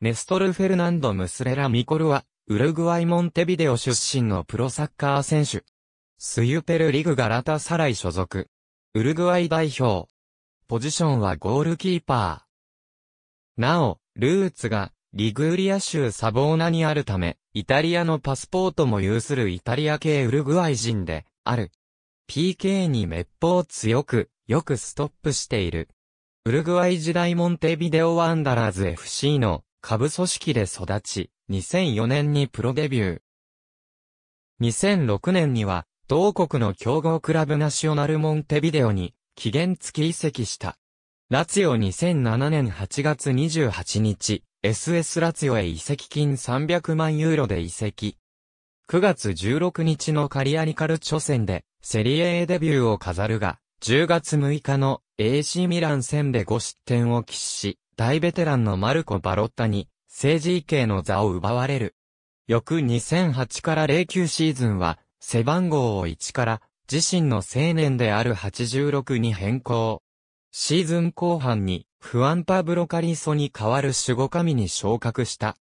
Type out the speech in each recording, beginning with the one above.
ネストル・フェルナンド・ムスレラ・ミコルは、ウルグアイ・モンテビデオ出身のプロサッカー選手。スユペル・リグ・ガラタ・サライ所属。ウルグアイ代表。ポジションはゴールキーパー。なお、ルーツが、リグーリア州サボーナにあるため、イタリアのパスポートも有するイタリア系ウルグアイ人で、ある。PK に滅法強く、よくストップしている。ウルグアイ時代モンテビデオワンダラーズ FC の下部組織で育ち、2004年にプロデビュー。2006年には、同国の強豪クラブナショナルモンテビデオに、期限付き移籍した。ラツィオ2007年8月28日、SS ラツィオへ移籍金300万ユーロで移籍。9月16日のカリアリカル初戦で、セリエ A デビューを飾るが、10月6日の AC ミラン戦で5失点を喫し、大ベテランのマルコ・バロッタに、政治系の座を奪われる。翌2008から09シーズンは、背番号を1から、自身の青年である86に変更。シーズン後半に、フアンパブロカリソに代わる守護神に昇格した。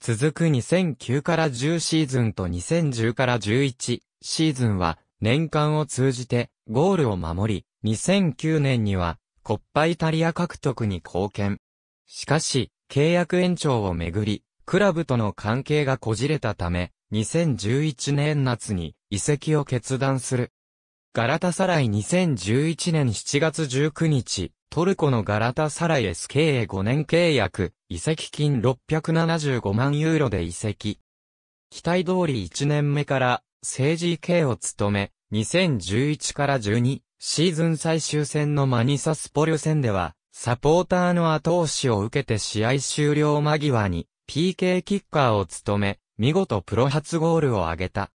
続く2009から10シーズンと2010から11シーズンは、年間を通じて、ゴールを守り、2009年には、コッパイタリア獲得に貢献。しかし、契約延長をめぐり、クラブとの関係がこじれたため、2011年夏に移籍を決断する。ガラタサライ2011年7月19日、トルコのガラタサライ SK へ5年契約、移籍金675万ユーロで移籍。期待通り1年目から、政治 k を務め、2011から12、シーズン最終戦のマニサスポリュ戦では、サポーターの後押しを受けて試合終了間際に PK キッカーを務め、見事プロ初ゴールを挙げた。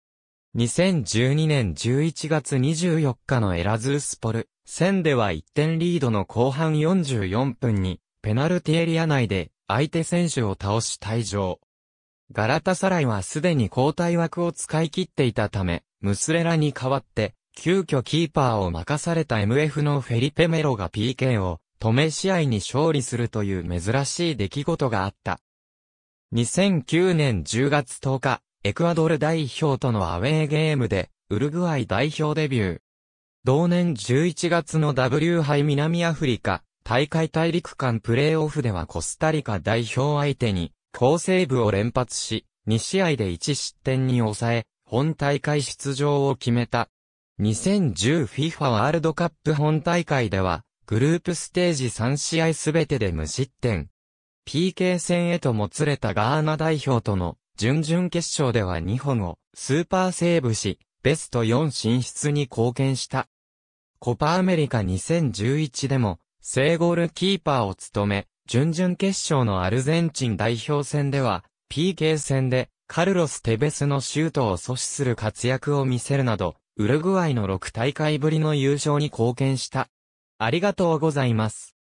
2012年11月24日のエラズースポル、戦では1点リードの後半44分に、ペナルティエリア内で相手選手を倒し退場。ガラタサライはすでに交代枠を使い切っていたため、ムスレラに代わって、急遽キーパーを任された MF のフェリペメロが PK を止め試合に勝利するという珍しい出来事があった。2009年10月10日、エクアドル代表とのアウェーゲームで、ウルグアイ代表デビュー。同年11月の W 杯南アフリカ、大会大陸間プレーオフではコスタリカ代表相手に、高セーブを連発し、2試合で1失点に抑え、本大会出場を決めた。2010FIFA ワールドカップ本大会では、グループステージ3試合すべてで無失点。PK 戦へともつれたガーナ代表との準々決勝では2本をスーパーセーブし、ベスト4進出に貢献した。コパアメリカ2011でも正ゴールキーパーを務め、準々決勝のアルゼンチン代表戦では PK 戦でカルロス・テベスのシュートを阻止する活躍を見せるなど、ウルグアイの6大会ぶりの優勝に貢献した。ありがとうございます。